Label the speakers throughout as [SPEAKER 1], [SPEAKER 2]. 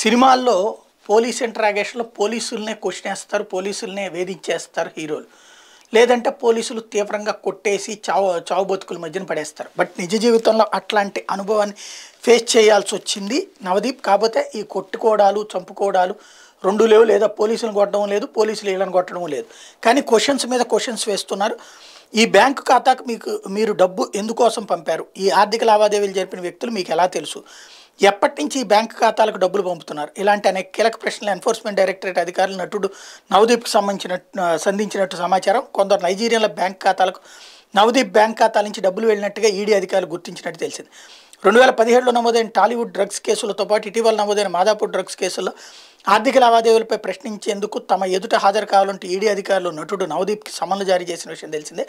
[SPEAKER 1] సినిమాల్లో police ఇంటరాగేషన్లో పోలీసులనే question వేస్తారు పోలీసులనే వేధించేస్తారు హీరోలు లేదంటే పోలీసులు తీవ్రంగా కొట్టేసి చావు చావు బతుకుల మధ్యన పడేస్తారు బట్ నిజ జీవితంలో అట్లాంటి అనుభవాన్ని ఫేస్ చేయాల్సి వచ్చింది నవదీప్ కాకపోతే ఈ కొట్టుకోవడాలు చంపుకోవడాలు రెండు లేవు లేదా పోలీసులు కొట్టడం లేదు పోలీసులు వీళ్ళని కొట్టడం లేదు కానీ క్వశ్చన్స్ మీద క్వశ్చన్స్ వేస్తున్నారు ఈ బ్యాంక్ ఖాతాకు మీకు మీరు డబ్బు ఎందుకోసం పంపారు ఈ ఆర్థిక లావాదేవీలు జరిపిన వ్యక్తులు మీకు ఎలా తెలుసు ఎప్పటి నుంచి బ్యాంకు ఖాతాలకు డబ్బులు పంపుతున్నారు ఇలాంటి అనేక కీలక ప్రశ్నలు ఎన్ఫోర్స్మెంట్ డైరెక్టరేట్ అధికారులు నటుడు నవదీప్కి సంబంధించిన సంధించినట్టు సమాచారం కొందరు నైజీరియన్ల బ్యాంక్ ఖాతాలకు నవదీప్ బ్యాంక్ ఖాతాల నుంచి డబ్బులు వెళ్ళినట్టుగా ఈడీ అధికారులు గుర్తించినట్టు తెలిసింది రెండు వేల పదిహేడులో నమోదైన టాలీవుడ్ డ్రగ్స్ కేసులతో పాటు ఇటీవల నమోదైన మాదాపూర్ డ్రగ్స్ కేసుల్లో ఆర్థిక లావాదేవీలపై ప్రశ్నించేందుకు తమ ఎదుట హాజరు కావాలంటూ ఈడీ అధికారులు నటుడు నవదీప్కి సమన్లు జారీ చేసిన విషయం తెలిసిందే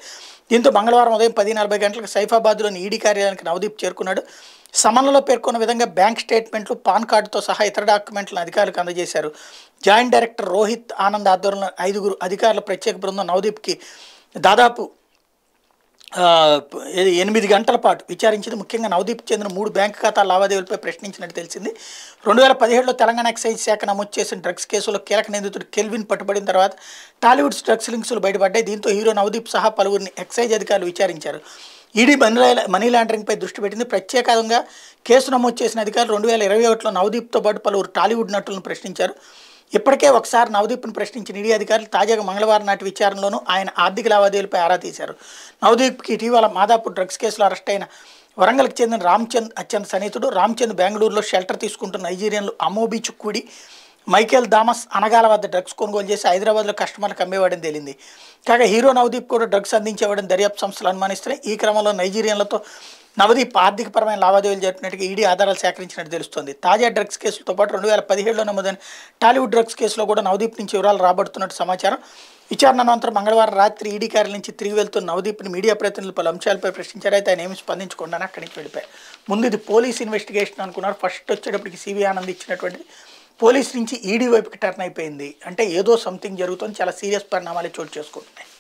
[SPEAKER 1] దీంతో మంగళవారం ఉదయం పది నలభై గంటలకు సైఫాబాద్లోని ఈడీ కార్యాలయానికి నవదీప్ చేరుకున్నాడు సమన్లలో పేర్కొన్న విధంగా బ్యాంక్ స్టేట్మెంట్లు పాన్ కార్డుతో సహా ఇతర డాక్యుమెంట్లను అధికారులకు అందజేశారు జాయింట్ డైరెక్టర్ రోహిత్ ఆనంద్ ఆధ్వర్యంలో ఐదుగురు అధికారుల ప్రత్యేక బృందం నవదీప్కి దాదాపు ఎనిమిది గంటల పాటు విచారించింది ముఖ్యంగా నవదీప్ చెందిన మూడు బ్యాంకు ఖాతా లావాదేవీలపై ప్రశ్నించినట్టు తెలిసింది రెండు వేల పదిహేడులో తెలంగాణ ఎక్సైజ్ శాఖ నమోదు చేసిన డ్రగ్స్ కేసులో కీలక నిందితుడు కెల్విన్ పట్టుబడిన తర్వాత టాలీవుడ్స్ డ్రగ్స్ లింక్స్లు బయటపడ్డాయి దీంతో హీరో నవదీప్ సహా పలువురిని ఎక్సైజ్ అధికారులు విచారించారు ఈడీ మనీ మనీ లాండరింగ్పై దృష్టి పెట్టింది ప్రత్యేకంగా కేసు నమోదు చేసిన అధికారులు రెండు వేల ఇరవై ఒకటిలో నవదీప్తో పాటు పలువురు టాలీవుడ్ నటులను ప్రశ్నించారు ఇప్పటికే ఒకసారి నవదీప్ను ప్రశ్నించిన ఈడీ అధికారులు తాజాగా మంగళవారం నాటి విచారణలోనూ ఆయన ఆర్థిక లావాదేవీలపై ఆరా తీశారు నవదీప్కి ఇటీవల మాదాపూర్ డ్రగ్స్ కేసులో అరెస్ట్ అయిన వరంగల్కి చెందిన రామ్చంద్ అత్యంత సన్నిహితుడు రామ్చంద్ బెంగళూరులో షెల్టర్ తీసుకుంటున్న నైజీరియన్లు అమోబి చుక్కుడి మైకేల్ థామస్ అనగాల వద్ద డ్రగ్స్ కొనుగోలు చేసి హైదరాబాద్లో కస్టమర్లకు అమ్మేవాడని తేలింది కాగా హీరో నవదీప్ కూడా డ్రగ్స్ అందించేవాడని దర్యాప్తు సంస్థలు అనుమానిస్తున్నాయి ఈ క్రమంలో నైజీరియన్లతో నవదీప్ ఆర్థికపరమైన లావాదేవీలు జరిపినట్టుగా ఈడీ ఆధారాలు సేకరించినట్టు తెలుస్తోంది తాజా డ్రగ్స్ కేసులతో పాటు రెండు వేల పదిహేడులో నమోదైన టాలీవుడ్ డ్రగ్స్ కేసులో కూడా నవదీప్ నుంచి వివరాలు రాబడుతున్నట్టు సమాచారం విచారణ అనంతరం మంగళవారం రాత్రి ఈడీ కార్యాల నుంచి తిరిగి వెళ్తున్న నవదీప్ని మీడియా ప్రతినిధులు పలు అంశాలపై ప్రశ్నించారు అయితే ఆయన ఏమి స్పందించకుండా అక్కడి నుంచి వెళ్ళిపోయారు ముందు ఇది పోలీస్ ఇన్వెస్టిగేషన్ అనుకున్నారు ఫస్ట్ వచ్చేటప్పటికి సివి ఆనంద్ ఇచ్చినటువంటి పోలీస్ నుంచి ఈడీ వైపుకి టర్న్ అయిపోయింది అంటే ఏదో సంథింగ్ జరుగుతుంది చాలా సీరియస్ పరిణామాలు చోటు చేసుకుంటున్నాయి